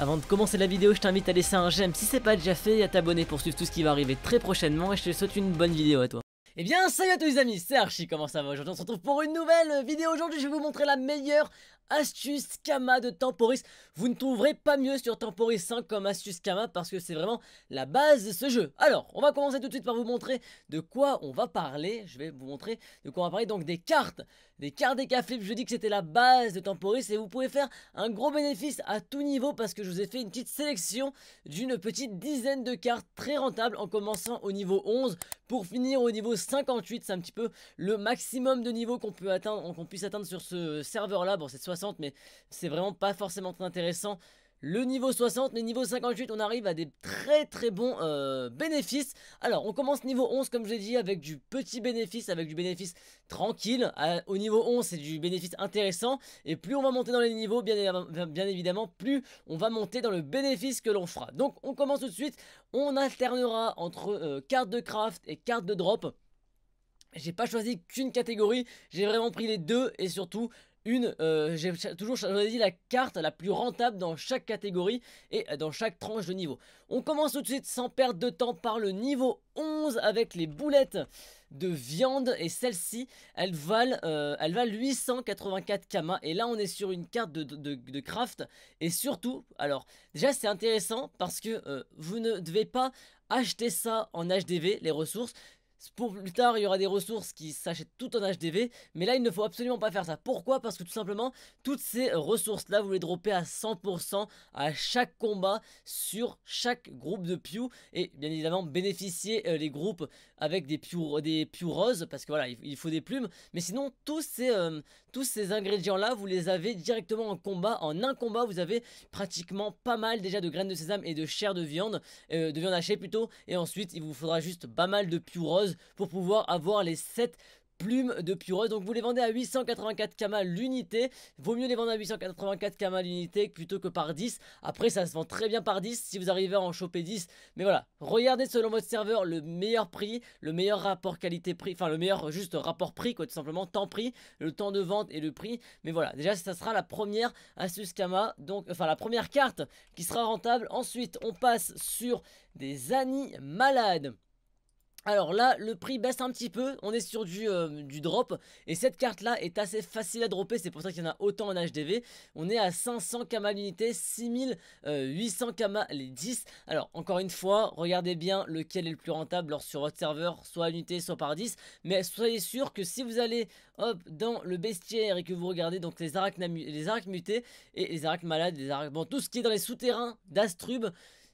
Avant de commencer la vidéo, je t'invite à laisser un j'aime si c'est pas déjà fait et à t'abonner pour suivre tout ce qui va arriver très prochainement et je te souhaite une bonne vidéo à toi. Eh bien salut à tous les amis, c'est Archie, comment ça va Aujourd'hui on se retrouve pour une nouvelle vidéo, aujourd'hui je vais vous montrer la meilleure astuce Kama de Temporis. Vous ne trouverez pas mieux sur Temporis 5 comme astuce Kama parce que c'est vraiment la base de ce jeu. Alors, on va commencer tout de suite par vous montrer de quoi on va parler. Je vais vous montrer de quoi on va parler. Donc des cartes, des cartes des Flip. Je dis que c'était la base de Temporis et vous pouvez faire un gros bénéfice à tout niveau parce que je vous ai fait une petite sélection d'une petite dizaine de cartes très rentables en commençant au niveau 11 pour finir au niveau 58. C'est un petit peu le maximum de niveau qu'on peut atteindre, qu'on puisse atteindre sur ce serveur là. Bon, c'est 60 mais c'est vraiment pas forcément très intéressant. Le niveau 60, mais niveau 58, on arrive à des très très bons euh, bénéfices. Alors, on commence niveau 11, comme je l'ai dit, avec du petit bénéfice, avec du bénéfice tranquille. Euh, au niveau 11, c'est du bénéfice intéressant. Et plus on va monter dans les niveaux, bien, évidemment, plus on va monter dans le bénéfice que l'on fera. Donc, on commence tout de suite. On alternera entre euh, cartes carte de craft et carte de drop. J'ai pas choisi qu'une catégorie, j'ai vraiment pris les deux et surtout une, euh, j'ai toujours dit la carte la plus rentable dans chaque catégorie et euh, dans chaque tranche de niveau. On commence tout de suite sans perdre de temps par le niveau 11 avec les boulettes de viande et celle-ci elle valent 884 kama et là on est sur une carte de, de, craft et surtout alors déjà c'est intéressant parce que euh, vous ne devez pas acheter ça en HDV les ressources pour plus tard, il y aura des ressources qui s'achètent tout en HDV, mais là, il ne faut absolument pas faire ça. Pourquoi Parce que tout simplement, toutes ces ressources-là, vous les dropez à 100% à chaque combat sur chaque groupe de Pew, et bien évidemment, bénéficier euh, les groupes avec des Pew, des roses, parce que voilà, il, faut des plumes, mais sinon, tous ces, euh, ces ingrédients-là, vous les avez directement en combat. En un combat, vous avez pratiquement pas mal déjà de graines de sésame et de chair de viande, euh, de viande hachée plutôt, et ensuite, il vous faudra juste pas mal de Pew roses pour pouvoir avoir les 7 plumes de pureuse Donc vous les vendez à 884 Kama l'unité. Vaut mieux les vendre à 884 Kama l'unité plutôt que par 10. Après ça se vend très bien par 10 si vous arrivez à en choper 10. Mais voilà, regardez selon votre serveur le meilleur prix, le meilleur rapport qualité-prix, enfin le meilleur juste rapport prix quoi tout simplement, temps-prix, le temps de vente et le prix. Mais voilà, déjà ça sera la première astuce Kama, donc enfin la première carte qui sera rentable. Ensuite on passe sur des anni malades. Alors là, le prix baisse un petit peu, on est sur du, euh, du drop, et cette carte là est assez facile à dropper, c'est pour ça qu'il y en a autant en HDV. On est à 500 kama l'unité, 6800 kama les 10. Alors encore une fois, regardez bien lequel est le plus rentable sur votre serveur, soit à l'unité, soit par 10. Mais soyez sûr que si vous allez dans le bestiaire et que vous regardez donc les arcs, les mutés, et les arcs malades, les arcs... Bon, tout ce qui est dans les souterrains d'Astrub,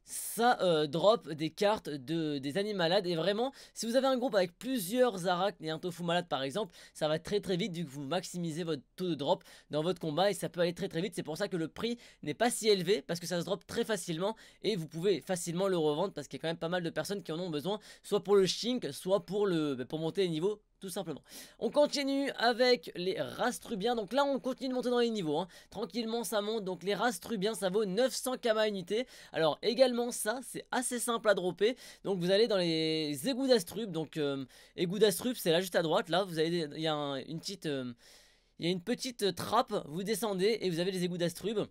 ça euh, drop des cartes de, des animaux malades et vraiment si vous avez un groupe avec plusieurs Arachnes et un Tofu malade par exemple ça va très très vite du que vous maximisez votre taux de drop dans votre combat et ça peut aller très très vite c'est pour ça que le prix n'est pas si élevé parce que ça se drop très facilement et vous pouvez facilement le revendre parce qu'il y a quand même pas mal de personnes qui en ont besoin soit pour le shink soit pour, le, bah, pour monter les niveaux tout simplement. On continue avec les Rastrubiens. Donc là, on continue de monter dans les niveaux. Hein. Tranquillement, ça monte. Donc les Rastrubiens, ça vaut 900 Kama unité Alors également, ça, c'est assez simple à dropper. Donc vous allez dans les égouts d'Astrub. Donc euh, égouts d'Astrub, c'est là juste à droite. Là, vous avez euh, il y a une petite, il y a une petite trappe. Vous descendez et vous avez les égouts d'Astrub.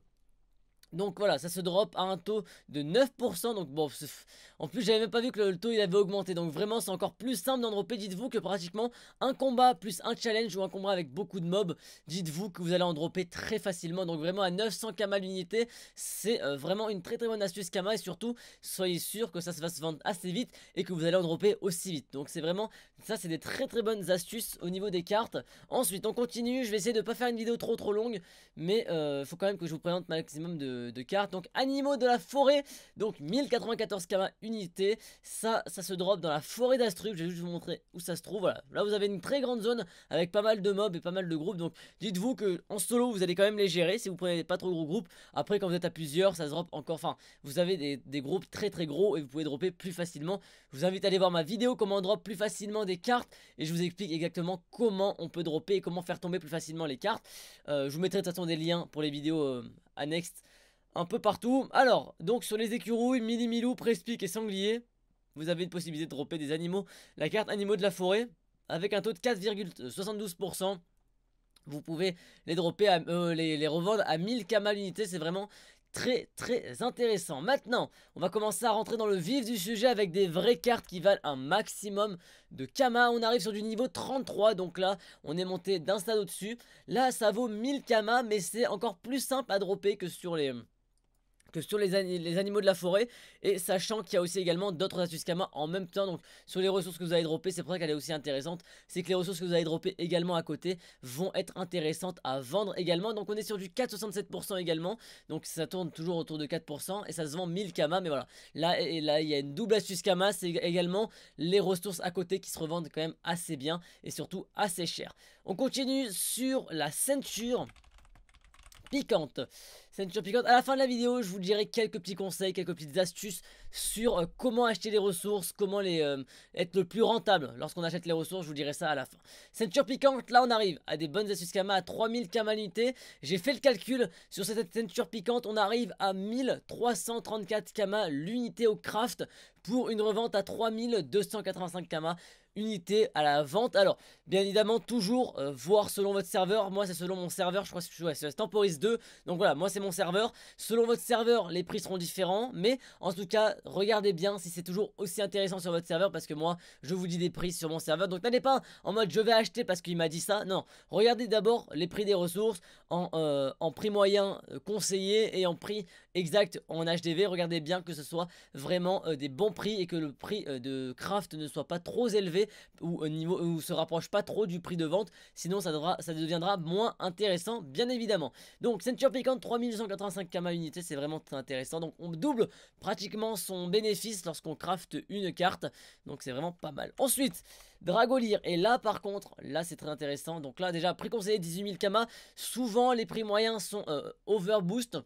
Donc voilà, ça se drop à un taux de 9%. Donc bon, en plus j'avais même pas vu que le taux il avait augmenté. Donc vraiment c'est encore plus simple d'en dropper, dites-vous, que pratiquement un combat plus un challenge ou un combat avec beaucoup de mobs. Dites-vous que vous allez en dropper très facilement. Donc vraiment à 900 Kama l'unité, c'est euh, vraiment une très très bonne astuce Kama. Et surtout, soyez sûr que ça se va se vendre assez vite et que vous allez en dropper aussi vite. Donc c'est vraiment, ça c'est des très très bonnes astuces au niveau des cartes. Ensuite on continue, je vais essayer de pas faire une vidéo trop trop longue. Mais il euh, faut quand même que je vous présente maximum de de, cartes. Donc animaux de la forêt, donc 1094 km unités. Ça, ça se drop dans la forêt d'Astrup. Je vais juste vous montrer où ça se trouve. Voilà, là vous avez une très grande zone avec pas mal de mobs et pas mal de groupes. Donc dites-vous que en solo vous allez quand même les gérer si vous prenez pas trop gros groupes. Après quand vous êtes à plusieurs, ça se drop encore. Enfin, vous avez des, groupes très très gros et vous pouvez dropper plus facilement. Je vous invite à aller voir ma vidéo comment on drop plus facilement des cartes et je vous explique exactement comment on peut dropper et comment faire tomber plus facilement les cartes. Euh, je vous mettrai de toute façon des liens pour les vidéos euh, annexes un peu partout. Alors, donc sur les écureuils, mini-milou, prespic et sanglier, vous avez une possibilité de dropper des animaux. La carte animaux de la forêt, avec un taux de 4,72%. Vous pouvez les dropper, euh, les, revendre à 1000 kamal l'unité, c'est vraiment très très intéressant. Maintenant, on va commencer à rentrer dans le vif du sujet avec des vraies cartes qui valent un maximum de Kama. On arrive sur du niveau 33, donc là, on est monté d'un stade au-dessus. Là, ça vaut 1000 Kama, mais c'est encore plus simple à dropper que sur les sur les, animaux de la forêt et sachant qu'il y a aussi également d'autres astuces en même temps donc sur les ressources que vous allez dropper c'est pour ça qu'elle est aussi intéressante c'est que les ressources que vous allez dropper également à côté vont être intéressantes à vendre également donc on est sur du 4,67% également donc ça tourne toujours autour de 4% et ça se vend 1000 Kama mais voilà là et là il y a une double astuce c'est également les ressources à côté qui se revendent quand même assez bien et surtout assez cher on continue sur la ceinture piquante c'est piquante. À la fin de la vidéo, je vous dirai quelques petits conseils, quelques petites astuces sur euh, comment acheter les ressources, comment les euh, être le plus rentable lorsqu'on achète les ressources. Je vous dirai ça à la fin. Ceinture piquante, là on arrive à des bonnes astuces Kama à 3000 Kama l'unité. J'ai fait le calcul sur cette ceinture piquante, on arrive à 1334 Kama l'unité au craft pour une revente à 3285 Kama. Unité à la vente. Alors, bien évidemment, toujours euh, voir selon votre serveur. Moi, c'est selon mon serveur. Je crois que je ouais, Temporis 2. Donc voilà, moi, c'est mon serveur. Selon votre serveur, les prix seront différents. Mais en tout cas, regardez bien si c'est toujours aussi intéressant sur votre serveur. Parce que moi, je vous dis des prix sur mon serveur. Donc n'allez pas en mode je vais acheter parce qu'il m'a dit ça. Non, regardez d'abord les prix des ressources en euh, prix moyen euh, conseillé et en prix exact en HDV. Regardez bien que ce soit vraiment euh, des bons prix et que le prix euh, de craft ne soit pas trop élevé ou euh, niveau se rapproche pas trop du prix de vente. Sinon, ça, ça deviendra moins intéressant, bien évidemment. Donc, Centurion Picant 3285 kama unité, c'est vraiment très intéressant. Donc, on double pratiquement son bénéfice lorsqu'on craft une carte. Donc, c'est vraiment pas mal. Ensuite, Dragolir. Et là, par contre, là, c'est très intéressant. Donc là, déjà, prix conseillé 18 000 kama. Souvent, les prix moyens sont overboost.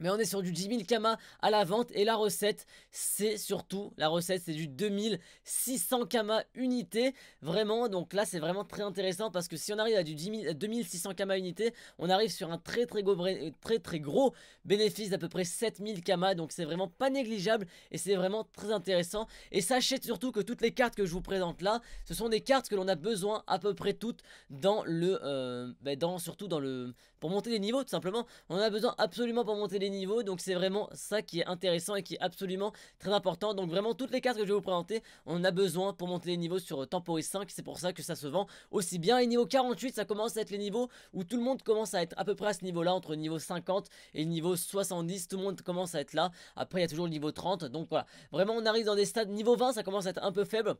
Mais on est sur du 10 000 Kama à la vente et la recette, c'est surtout, la recette c'est du 2600 Kama unité, vraiment, donc là c'est vraiment très intéressant parce que si on arrive à du 2600 euh, Kama unité, on arrive sur un très très gros, euh, très, très gros bénéfice d'à peu près 7000 Kama, donc c'est vraiment pas négligeable et c'est vraiment très intéressant. Et sachez surtout que toutes les cartes que je vous présente là, ce sont des cartes que l'on a besoin à peu près toutes dans le, euh, ben, dans, surtout dans le, pour monter les niveaux tout simplement, on en a besoin absolument pour monter les niveau Donc c'est vraiment ça qui est intéressant et qui est absolument très important. Donc vraiment toutes les cartes que je vais vous présenter, on a besoin pour monter les niveaux sur Temporis 5. C'est pour ça que ça se vend aussi bien. Et niveau 48, ça commence à être les niveaux où tout le monde commence à être à peu près à ce niveau-là, entre niveau 50 et niveau 70. Tout le monde commence à être là. Après, il y a toujours le niveau 30. Donc voilà, vraiment on arrive dans des stades niveau 20, ça commence à être un peu faible.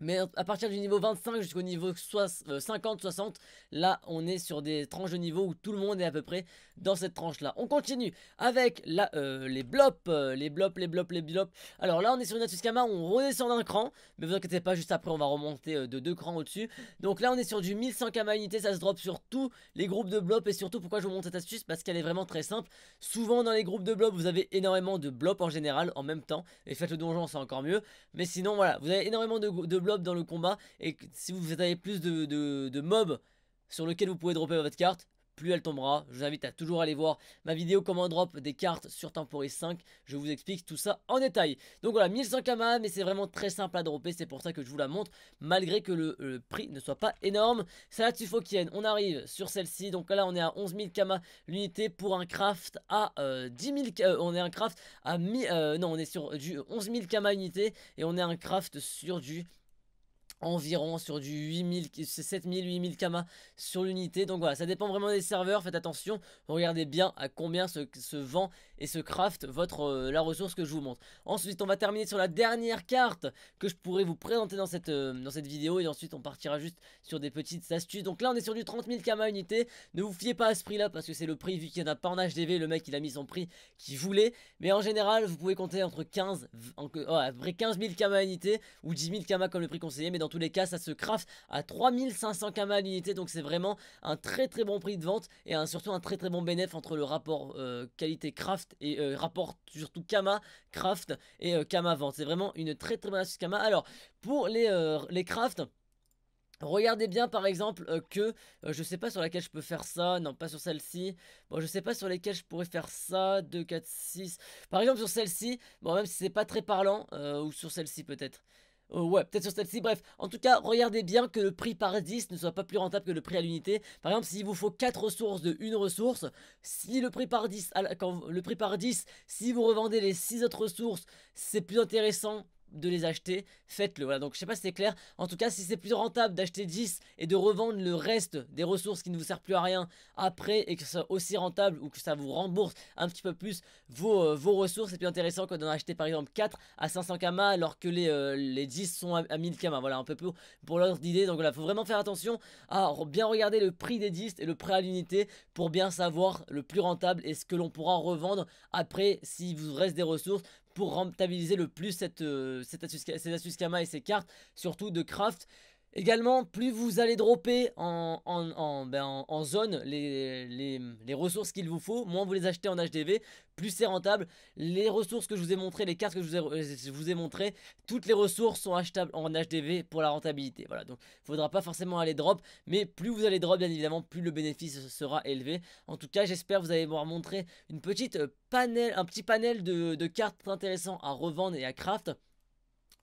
Mais à partir du niveau 25 jusqu'au niveau 50-60, euh, là on est sur des tranches de niveau où tout le monde est à peu près dans cette tranche là. On continue avec euh, les blobs, euh, les blobs, les blobs, les blobs. Alors là on est sur une Kama on redescend d'un cran, mais vous inquiétez pas, juste après on va remonter de deux crans au-dessus. Donc là on est sur du 1100 Kama unité, ça se drop sur tous les groupes de blobs et surtout pourquoi je vous montre cette astuce Parce qu'elle est vraiment très simple. Souvent dans les groupes de blobs vous avez énormément de blobs en général en même temps et faites le donjon c'est encore mieux. Mais sinon voilà, vous avez énormément de, de dans le combat et si vous avez plus de, de, mobs sur lequel vous pouvez dropper votre carte, plus elle tombera. Je vous invite à toujours aller voir ma vidéo comment drop des cartes sur Temporis 5. Je vous explique tout ça en détail. Donc voilà, 1100 Kama, mais c'est vraiment très simple à dropper. C'est pour ça que je vous la montre, malgré que le, prix ne soit pas énorme. C'est la ait On arrive sur celle-ci. Donc là, on est à 11 000 Kama l'unité pour un craft à 10 euh, 000. Euh, on est un craft à euh, non, on est sur du 11 000 Kama unité et on est un craft sur du environ sur du 8000, 7000, 8000 kama sur l'unité. Donc voilà, ça dépend vraiment des serveurs, faites attention, regardez bien à combien se, se vend et se craft votre, euh, la ressource que je vous montre. Ensuite, on va terminer sur la dernière carte que je pourrais vous présenter dans cette, euh, dans cette vidéo et ensuite on partira juste sur des petites astuces. Donc là, on est sur du 30 000 kama unité, ne vous fiez pas à ce prix-là parce que c'est le prix vu qu'il n'y en a pas en HDV, le mec il a mis son prix qu'il voulait. Mais en général, vous pouvez compter entre 15, 15 000 kama unité ou 10 000 kama comme le prix conseillé, mais dans dans tous les cas, ça se craft à 3500 kama l'unité. Donc c'est vraiment un très très bon prix de vente et surtout un très très bon bénéfice entre le rapport euh, qualité craft et euh, rapport surtout kama craft et kama euh, vente. C'est vraiment une très très bonne astuce kama. Alors pour les, les crafts... Regardez bien par exemple que, je sais pas sur laquelle je peux faire ça, non pas sur celle-ci, bon je sais pas sur lesquelles je pourrais faire ça, 2, 4, 6, par exemple sur celle-ci, bon même si c'est pas très parlant, ou sur celle-ci peut-être, euh, ouais, peut-être sur celle-ci, bref. En tout cas, regardez bien que le prix par 10 ne soit pas plus rentable que le prix à l'unité. Par exemple, s'il vous faut 4 ressources de 1 ressource, si le prix par 10, quand, le prix par 10, si vous revendez les 6 autres ressources, c'est plus intéressant de les acheter, faites-le. Voilà, donc je sais pas si c'est clair. En tout cas, si c'est plus rentable d'acheter 10 et de revendre le reste des ressources qui ne vous servent plus à rien après et que ce soit aussi rentable ou que ça vous rembourse un petit peu plus vos, euh, ressources, c'est plus intéressant que d'en acheter par exemple 4 à 500 kama alors que les, euh, les 10 sont à, 1000 kama. Voilà, un peu pour, pour l'ordre d'idée. Donc voilà, faut vraiment faire attention à bien regarder le prix des 10 et le prix à l'unité pour bien savoir le plus rentable et ce que l'on pourra revendre après s'il vous reste des ressources pour rentabiliser le plus cette, euh, ces astuces Kama et ces cartes, surtout de craft Également, plus vous allez dropper en, en, en, ben en zone les, les, les ressources qu'il vous faut, moins vous les achetez en HDV, plus c'est rentable. Les ressources que je vous ai montrées, les cartes que je vous ai, euh, vous ai montrées, toutes les ressources sont achetables en HDV pour la rentabilité. Voilà, donc il faudra pas forcément aller drop, mais plus vous allez drop, bien évidemment, plus le bénéfice sera élevé. En tout cas, j'espère vous allez montré une petite euh, panel, un petit panel de, de cartes intéressantes à revendre et à craft.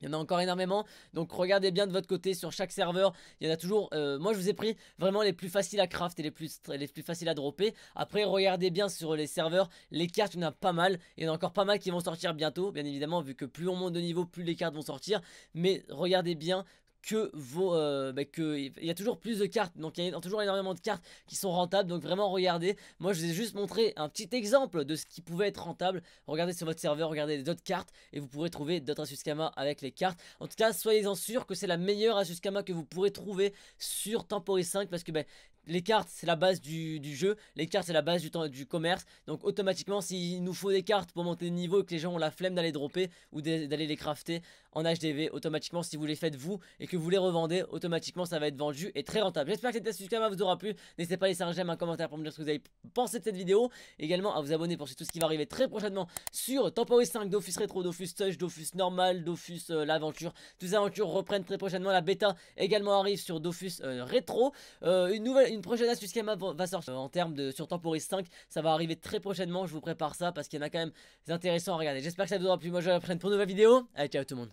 Il y en a encore énormément, donc regardez bien de votre côté sur chaque serveur, il y en a toujours, euh, moi je vous ai pris vraiment les plus faciles à craft et les plus, les plus faciles à dropper, après regardez bien sur les serveurs, les cartes il y en a pas mal, il y en a encore pas mal qui vont sortir bientôt, bien évidemment vu que plus on monte de niveau, plus les cartes vont sortir, mais regardez bien que euh, bah, que il y a toujours plus de cartes donc il y a toujours énormément de cartes qui sont rentables donc vraiment regardez moi je vous ai juste montré un petit exemple de ce qui pouvait être rentable regardez sur votre serveur regardez d'autres cartes et vous pourrez trouver d'autres Kama avec les cartes en tout cas soyez en sûr que c'est la meilleure Kama que vous pourrez trouver sur Temporary 5 parce que bah, les cartes c'est la base du, jeu, les cartes c'est la base du, temps, du commerce, donc automatiquement s'il nous faut des cartes pour monter de niveau et que les gens ont la flemme d'aller dropper ou d'aller les crafter, en HDV automatiquement si vous les faites vous et que vous les revendez automatiquement ça va être vendu et très rentable. J'espère que cette astuce quand vous aura plu. N'hésitez pas à laisser un j'aime, un commentaire pour me dire ce que vous avez pensé de cette vidéo. Également à vous abonner pour tout ce qui va arriver très prochainement sur Temporis 5, Dofus Retro, Dofus Touch, Dofus Normal, Dofus euh, l'aventure. Tous les aventures reprennent très prochainement. La bêta également arrive sur Dofus euh, Retro. Euh, une nouvelle, une prochaine astuce qui va sortir en termes de sur Temporis 5. Ça va arriver très prochainement. Je vous prépare ça parce qu'il y en a quand même intéressant à regarder. J'espère que ça vous aura plu. Moi je vous la pour une nouvelle vidéo. Allez, ciao tout le monde.